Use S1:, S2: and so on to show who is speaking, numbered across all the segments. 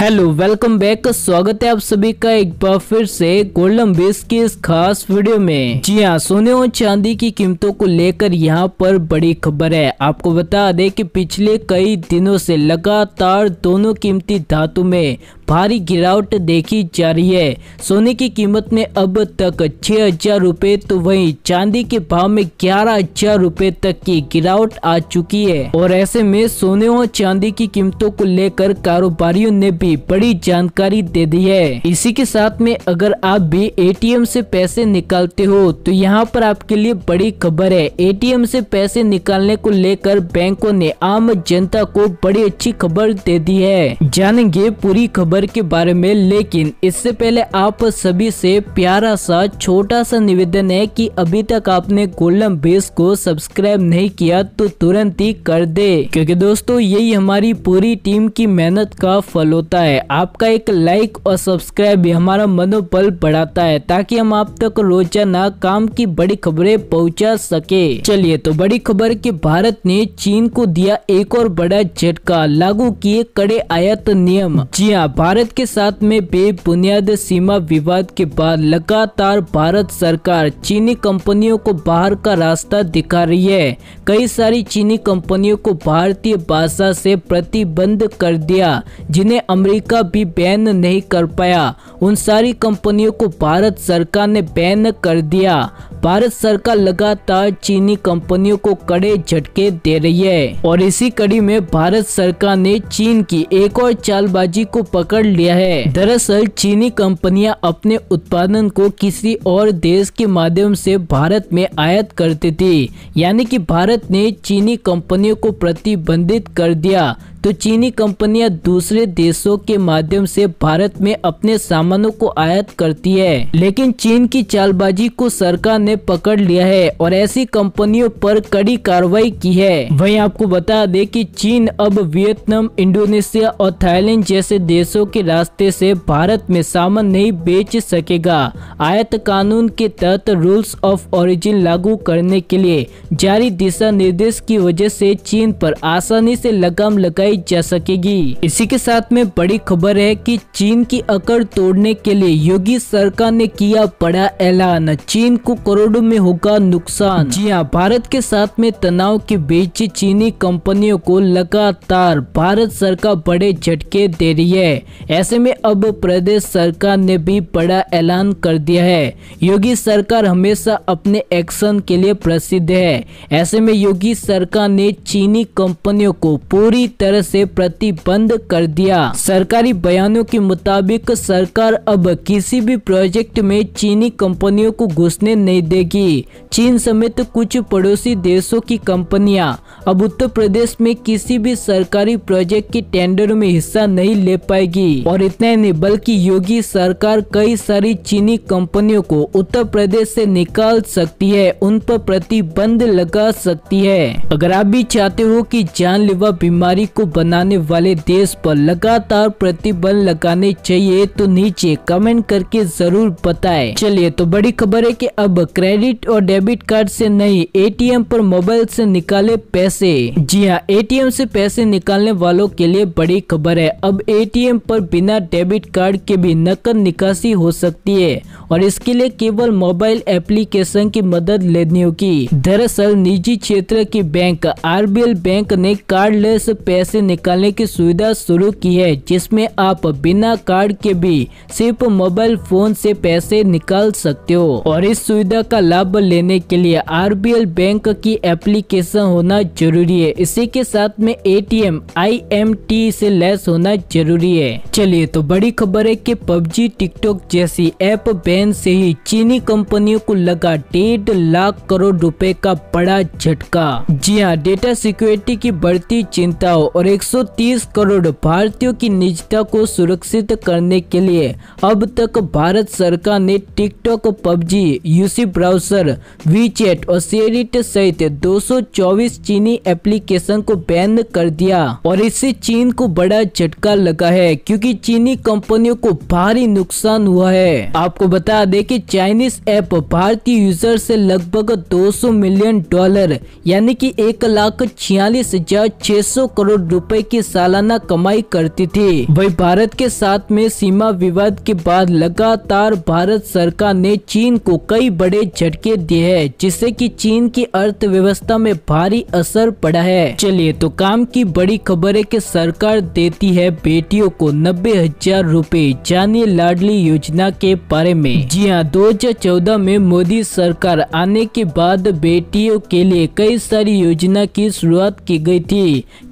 S1: hello welcome back स्वागत है आप सभी का एक बार फिर से गोल्डन बेस की इस खास वीडियो में जी हाँ सोने और चांदी की कीमतों को लेकर यहाँ पर बड़ी खबर है आपको बता दें कि पिछले कई दिनों से लगातार दोनों कीमती धातु में भारी गिरावट देखी जा रही है सोने की कीमत में अब तक छह हजार रूपए तो वही चांदी के भाव में ग्यारह हजार रूपए तक की गिरावट आ चुकी है और ऐसे में सोने और चांदी की कीमतों को लेकर कारोबारियों ने भी बड़ी जानकारी दे दी है इसी के साथ में अगर आप भी एटीएम से पैसे निकालते हो तो यहाँ पर आपके लिए बड़ी खबर है एटीएम से पैसे निकालने को लेकर बैंकों ने आम जनता को बड़ी अच्छी खबर दे दी है जानेंगे पूरी खबर खबर के बारे में लेकिन इससे पहले आप सभी से प्यारा सा छोटा सा निवेदन है कि अभी तक आपने गोल्डन बेस को सब्सक्राइब नहीं किया तो तुरंत ही कर दे क्योंकि दोस्तों यही हमारी पूरी टीम की मेहनत का फल होता है आपका एक लाइक और सब्सक्राइब भी हमारा मनोबल बढ़ाता है ताकि हम आप तक रोजाना काम की बड़ी खबरें पहुँचा सके चलिए तो बड़ी खबर की भारत ने चीन को दिया एक और बड़ा झटका लागू किए कड़े आयात नियम जी हाँ भारत के साथ में बेबुनियाद सीमा विवाद के बाद लगातार भारत सरकार चीनी कंपनियों को बाहर का रास्ता दिखा रही है कई सारी चीनी कंपनियों को भारतीय भाषा से प्रतिबंध कर दिया जिन्हें अमेरिका भी बैन नहीं कर पाया उन सारी कंपनियों को भारत सरकार ने बैन कर दिया भारत सरकार लगातार चीनी कंपनियों को कड़े झटके दे रही है और इसी कड़ी में भारत सरकार ने चीन की एक और चालबाजी को पकड़ लिया है दरअसल चीनी कंपनियां अपने उत्पादन को किसी और देश के माध्यम से भारत में आयात करती थी यानी कि भारत ने चीनी कंपनियों को प्रतिबंधित कर दिया तो चीनी कंपनियां दूसरे देशों के माध्यम से भारत में अपने सामानों को आयात करती है लेकिन चीन की चालबाजी को सरकार ने पकड़ लिया है और ऐसी कंपनियों पर कड़ी कार्रवाई की है वहीं आपको बता दें कि चीन अब वियतनाम इंडोनेशिया और थाईलैंड जैसे देशों के रास्ते से भारत में सामान नहीं बेच सकेगा आयात कानून के तहत रूल्स ऑफ ओरिजिन लागू करने के लिए जारी दिशा निर्देश की वजह से चीन पर आसानी से लगाम लगाई लगाई जा सकेगी इसी के साथ में बड़ी खबर है कि चीन की अकड़ तोड़ने के लिए योगी सरकार ने किया बड़ा ऐलान चीन को करोड़ों में होगा नुकसान जी हाँ भारत के साथ में तनाव के बीच चीनी कंपनियों को लगातार भारत सरकार बड़े झटके दे रही है ऐसे में अब प्रदेश सरकार ने भी बड़ा ऐलान कर दिया है योगी सरकार हमेशा अपने एक्शन के लिए प्रसिद्ध है ऐसे में योगी सरकार ने चीनी कंपनियों को पूरी तरह तरह से प्रतिबंध कर दिया सरकारी बयानों के मुताबिक सरकार अब किसी भी प्रोजेक्ट में चीनी कंपनियों को घुसने नहीं देगी चीन समेत कुछ पड़ोसी देशों की कंपनियां अब उत्तर प्रदेश में किसी भी सरकारी प्रोजेक्ट की टेंडर में हिस्सा नहीं ले पाएगी और इतना नहीं बल्कि योगी सरकार कई सारी चीनी कंपनियों को उत्तर प्रदेश से निकाल सकती है उन पर प्रतिबंध लगा सकती है अगर आप भी चाहते हो कि जानलेवा बीमारी को बनाने वाले देश पर लगातार प्रतिबंध लगाने चाहिए तो नीचे कमेंट करके जरूर बताए चलिए तो बड़ी खबर है कि अब क्रेडिट और डेबिट कार्ड से नहीं एटीएम पर मोबाइल से निकाले पैसे जी हाँ एटीएम से पैसे निकालने वालों के लिए बड़ी खबर है अब एटीएम पर बिना डेबिट कार्ड के भी नकद निकासी हो सकती है और इसके लिए केवल मोबाइल एप्लीकेशन की मदद लेनी होगी दरअसल निजी क्षेत्र की बैंक आरबीएल बैंक ने कार्डलेस पैसे निकालने की सुविधा शुरू की है जिसमें आप बिना कार्ड के भी सिर्फ मोबाइल फोन से पैसे निकाल सकते हो और इस सुविधा का लाभ लेने के लिए आरबीएल बैंक की एप्लीकेशन होना जरूरी है इसी के साथ में एटीएम आईएमटी से लेस होना जरूरी है चलिए तो बड़ी खबर है कि पबजी टिकटॉक जैसी ऐप बैन से ही चीनी कंपनियों को लगा डेढ़ लाख करोड़ रुपए का बड़ा झटका जी हाँ डेटा सिक्योरिटी की बढ़ती चिंताओं और 130 करोड़ भारतीयों की निजता को सुरक्षित करने के लिए अब तक भारत सरकार ने TikTok PUBG UC browser WeChat और सेरिट सहित 224 चीनी एप्लीकेशन को बैन कर दिया और इससे चीन को बड़ा झटका लगा है क्योंकि चीनी कंपनियों को भारी नुकसान हुआ है आपको बता दें कि चाइनीज ऐप भारतीय यूजर से लगभग 200 मिलियन डॉलर यानी कि एक लाख छियालीस हजार छह सौ करोड़ रुपए की सालाना कमाई करती थी वही भारत के साथ में सीमा विवाद के बाद लगातार भारत सरकार ने चीन को कई बड़े झटके दिए हैं जिससे कि चीन की अर्थव्यवस्था में भारी असर पड़ा है चलिए तो काम की बड़ी खबर है की सरकार देती है बेटियों को नब्बे हजार रूपए जानिए लाडली योजना के बारे में जी हाँ दो में मोदी सरकार आने के बाद बेटियों के लिए कई सारी योजना की शुरुआत की गई थी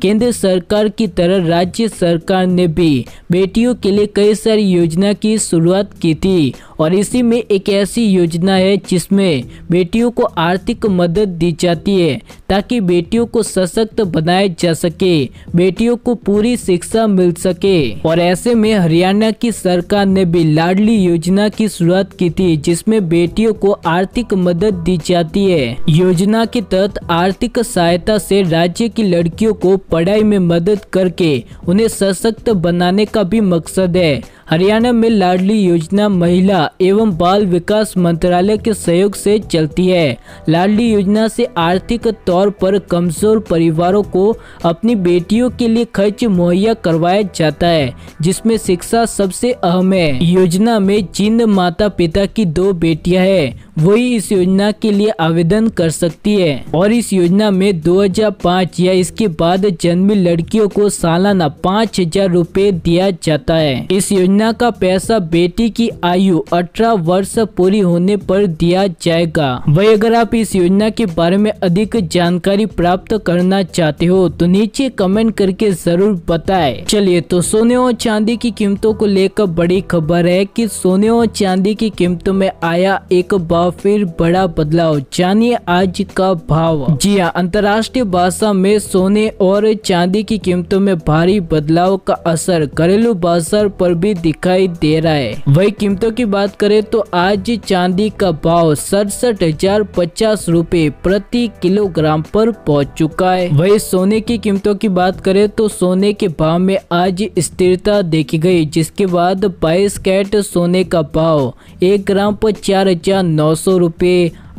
S1: केंद्र सरकार की तरह राज्य सरकार ने भी बेटियों के लिए कई सारी योजना की शुरुआत की थी और इसी में एक ऐसी योजना है जिसमें बेटियों को आर्थिक मदद दी जाती है ताकि बेटियों को सशक्त बनाया जा सके बेटियों को पूरी शिक्षा मिल सके और ऐसे में हरियाणा की सरकार ने भी लाडली योजना की शुरुआत की थी जिसमें बेटियों को आर्थिक मदद दी जाती है योजना के तहत आर्थिक सहायता से राज्य की लड़कियों को पढ़ाई में मदद करके उन्हें सशक्त बनाने का भी मकसद है हरियाणा में लाडली योजना महिला एवं बाल विकास मंत्रालय के सहयोग से चलती है लाडली योजना से आर्थिक तौर पर कमजोर परिवारों को अपनी बेटियों के लिए खर्च मुहैया करवाया जाता है जिसमें शिक्षा सबसे अहम है योजना में जिन माता पिता की दो बेटियां हैं वही इस योजना के लिए आवेदन कर सकती है और इस योजना में 2005 या इसके बाद जन्मी लड़कियों को सालाना पाँच हजार रूपए दिया जाता है इस योजना का पैसा बेटी की आयु अठारह वर्ष पूरी होने पर दिया जाएगा वही अगर आप इस योजना के बारे में अधिक जानकारी प्राप्त करना चाहते हो तो नीचे कमेंट करके जरूर बताए चलिए तो सोने और चांदी की कीमतों को लेकर बड़ी खबर है की सोने और चांदी की कीमतों में आया एक का फिर बड़ा बदलाव जानिए आज का भाव जी हाँ अंतर्राष्ट्रीय बाजार में सोने और चांदी की कीमतों में भारी बदलाव का असर घरेलू बाजार पर भी दिखाई दे रहा है वही कीमतों की बात करें तो आज चांदी का भाव सड़सठ हजार पचास रूपए प्रति किलोग्राम पर पहुंच चुका है वही सोने की कीमतों की बात करें तो सोने के भाव में आज स्थिरता देखी गई जिसके बाद 22 कैट सोने का भाव एक ग्राम पर चार हजार नौ सौ रुपये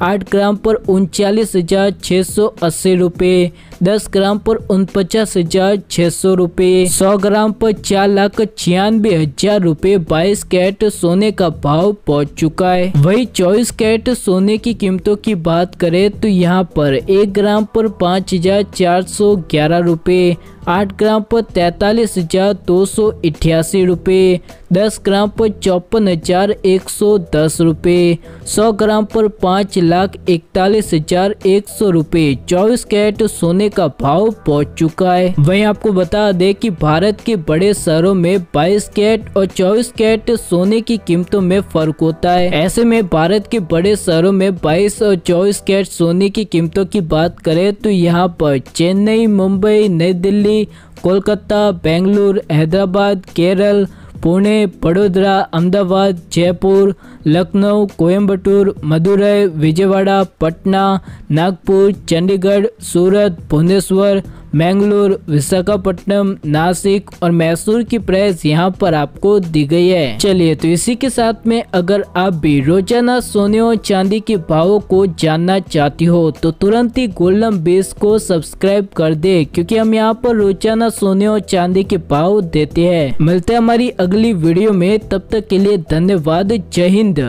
S1: आठ ग्राम पर उनचालीस हज़ार छः सौ अस्सी रुपये दस ग्राम पर उनपचास हजार छह सौ रूपए सौ ग्राम पर चार लाख छियानवे हजार रूपए बाईस कैरेट सोने का भाव पहुंच चुका है वही चौबीस कैरेट सोने की कीमतों की बात करें तो यहाँ पर एक ग्राम पर पाँच हजार चार सौ ग्यारह रूपए आठ ग्राम पर तैतालीस हजार दो सौ अठासी रुपये दस ग्राम पर चौपन हजार एक सौ दस रुपये सौ ग्राम पर पाँच लाख इकतालीस हजार एक सौ रूपए चौबीस कैरेट सोने का भाव पहुंच चुका है वहीं आपको बता दें कि भारत के बड़े शहरों में 22 कैट और 24 कैट सोने की कीमतों में फर्क होता है ऐसे में भारत के बड़े शहरों में 22 और 24 कैट सोने की कीमतों की बात करें तो यहाँ पर चेन्नई मुंबई नई दिल्ली कोलकाता बेंगलुरु हैदराबाद केरल પુણે વડોદરા અમદાવાદ જયપુર લખનઉ કોયમ્બટૂર મદુરાઈ વિજયવાડા પટના નાગપુર ચંડીગઢ સુરત ભુવનેશ્વર मैंगलोर विशाखापट्टनम नासिक और मैसूर की प्राइस यहाँ पर आपको दी गई है चलिए तो इसी के साथ में अगर आप भी रोजाना सोने और चांदी के भावों को जानना चाहती हो तो तुरंत ही गोल्डन बेस को सब्सक्राइब कर दे क्योंकि हम यहाँ पर रोजाना सोने और चांदी के भाव देते हैं मिलते हैं हमारी अगली वीडियो में तब तक के लिए धन्यवाद जय हिंद